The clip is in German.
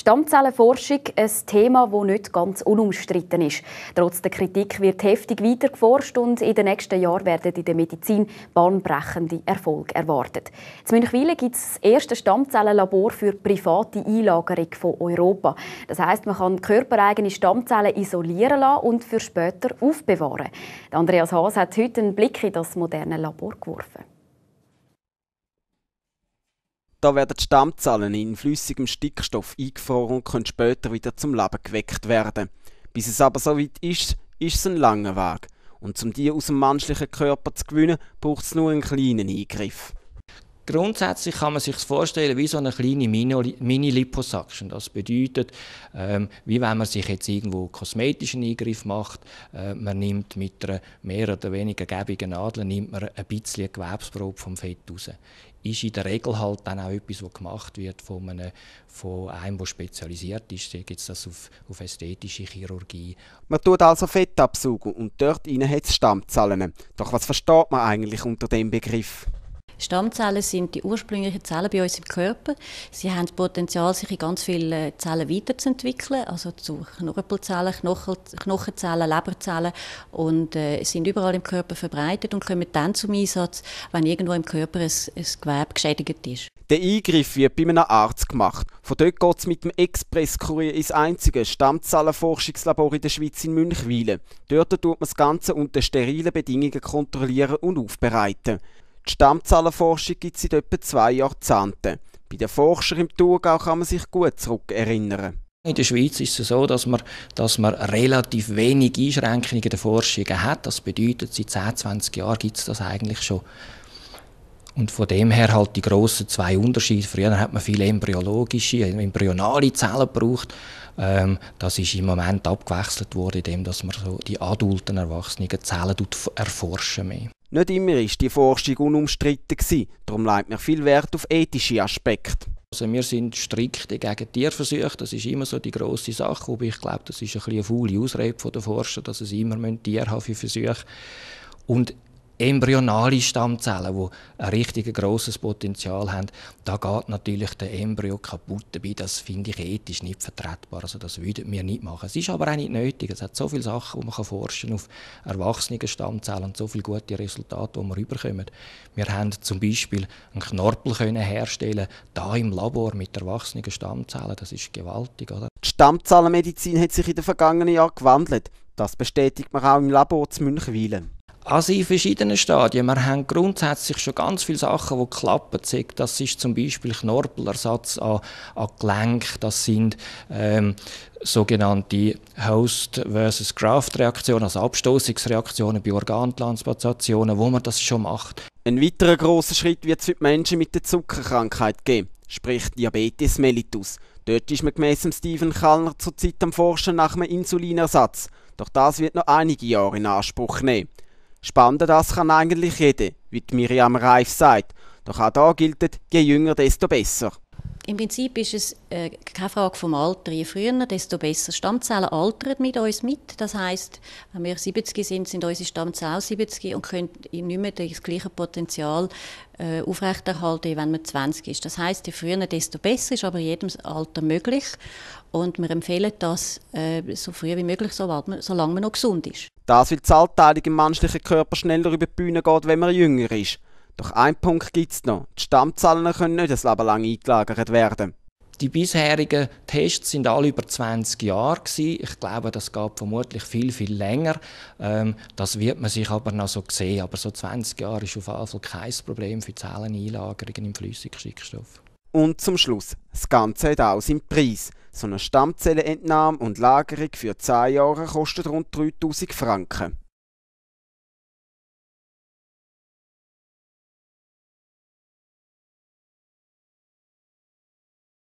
Stammzellenforschung ein Thema, das nicht ganz unumstritten ist. Trotz der Kritik wird heftig weitergeforscht und in den nächsten Jahren werden in der Medizin bahnbrechende Erfolge erwartet. In Münchwilen gibt es das erste Stammzellenlabor für private Einlagerung von Europa. Das heißt, man kann körpereigene Stammzellen isolieren lassen und für später aufbewahren. Andreas Haas hat heute einen Blick in das moderne Labor geworfen. Da werden die Stammzellen in flüssigem Stickstoff eingefroren und können später wieder zum Leben geweckt werden. Bis es aber so weit ist, ist es ein langer Weg. Und um die aus dem menschlichen Körper zu gewinnen, braucht es nur einen kleinen Eingriff. Grundsätzlich kann man sich vorstellen wie so eine kleine Mini-Liposuction. Das bedeutet, ähm, wie wenn man sich jetzt irgendwo kosmetischen Eingriff macht. Äh, man nimmt mit einer mehr oder weniger gäbigen Nadel nimmt man ein bisschen Gewebsprobe vom Fett raus. Ist in der Regel halt dann auch etwas, was gemacht wird von einem, von einem der spezialisiert ist. Da gibt es das auf, auf ästhetische Chirurgie. Man tut also Fett absaugen und dort hat es Stammzahlen. Doch was versteht man eigentlich unter dem Begriff? Stammzellen sind die ursprünglichen Zellen bei uns im Körper. Sie haben das Potenzial, sich in ganz viele Zellen weiterzuentwickeln, also zu Knorpelzellen, Knochenzellen, Leberzellen und äh, sind überall im Körper verbreitet und kommen dann zum Einsatz, wenn irgendwo im Körper ein, ein Gewebe geschädigt ist. Der Eingriff wird bei einem Arzt gemacht. Von dort geht es mit dem express Expresskurier ins einzige Stammzellenforschungslabor in der Schweiz in Münchweilen. Dort tut man das Ganze unter sterilen Bedingungen kontrollieren und aufbereiten. Die Stammzahlenforschung gibt es seit etwa zwei Jahrzehnten. Bei den Forschern im Thurgau kann man sich gut zurückerinnern. In der Schweiz ist es so, dass man, dass man relativ wenig Einschränkungen der Forschung hat. Das bedeutet, seit 10, 20 Jahren gibt es das eigentlich schon. Und von dem her halt die grossen zwei Unterschiede. Früher hat man viele embryologische, embryonale Zellen gebraucht. Ähm, das ist im Moment abgewechselt worden, indem dass man so die adulten, erwachsenen Zellen erforschen mehr. Nicht immer war die Forschung unumstritten darum legt man viel Wert auf ethische Aspekte. Also wir sind strikt gegen Tierversuche, das ist immer so die grosse Sache, aber ich glaube, das ist ein eine faule Ausrede der Forscher, dass es immer Tiere haben für Versuche und embryonale Stammzellen, die ein richtig grosses Potenzial haben, da geht natürlich der Embryo kaputt dabei. Das finde ich ethisch nicht vertretbar. Also das würden wir nicht machen. Es ist aber auch nicht nötig. Es hat so viele Sachen, die man forschen kann auf erwachsenen Stammzellen und so viele gute Resultate, die wir überkommen. Wir haben zum Beispiel einen Knorpel können herstellen da im Labor mit erwachsenen Stammzellen. Das ist gewaltig, oder? Die Stammzellenmedizin hat sich in den vergangenen Jahren gewandelt. Das bestätigt man auch im Labor zu Münchwilen. Also in verschiedenen Stadien. Wir haben grundsätzlich schon ganz viele Sachen, die klappen. Das ist zum Beispiel Knorpelersatz an, an Gelenk. Das sind ähm, sogenannte Host versus Graft Reaktionen, also Abstoßungsreaktionen bei Organtransplantationen, wo man das schon macht. Ein weiterer großer Schritt wird es für die Menschen mit der Zuckerkrankheit geben, sprich Diabetes mellitus. Dort ist man gemäss Stephen Kallner zurzeit am Forschen nach einem Insulinersatz. Doch das wird noch einige Jahre in Anspruch nehmen. Spannend das kann eigentlich jeder, wie Miriam Reif sagt. Doch auch da gilt, je jünger, desto besser. Im Prinzip ist es äh, keine Frage vom Alter. Je früher, desto besser. Stammzellen altern mit uns mit. Das heißt, wenn wir 70 sind, sind unsere Stammzellen auch 70 und können nicht mehr das gleiche Potenzial äh, aufrechterhalten, wenn man 20 ist. Das heißt, je früher, desto besser ist aber jedem Alter möglich. Und wir empfehlen das äh, so früh wie möglich, solange man noch gesund ist. Das, weil die Zahlteilung im menschlichen Körper schneller über die Bühne geht, wenn man jünger ist. Doch einen Punkt gibt es noch. Die Stammzahlen können nicht ein Leben lang eingelagert werden. Die bisherigen Tests sind alle über 20 Jahre gewesen. Ich glaube, das gab vermutlich viel, viel länger. Ähm, das wird man sich aber noch so sehen. Aber so 20 Jahre ist auf jeden Fall kein Problem für Zelleneinlagerungen im Flüssigstickstoff. Und zum Schluss, das Ganze hat auch seinen Preis. So eine Stammzellenentnahme und Lagerung für 10 Jahre kostet rund 3000 Franken.